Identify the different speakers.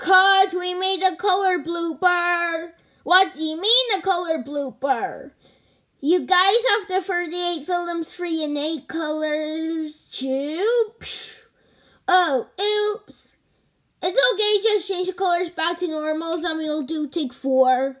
Speaker 1: Cause we made a color blooper. What do you mean a color blooper? You guys have the 38 films, 3 and 8 colors too? Oh, oops. It's okay, just change the colors back to normal. Zombie will do take 4.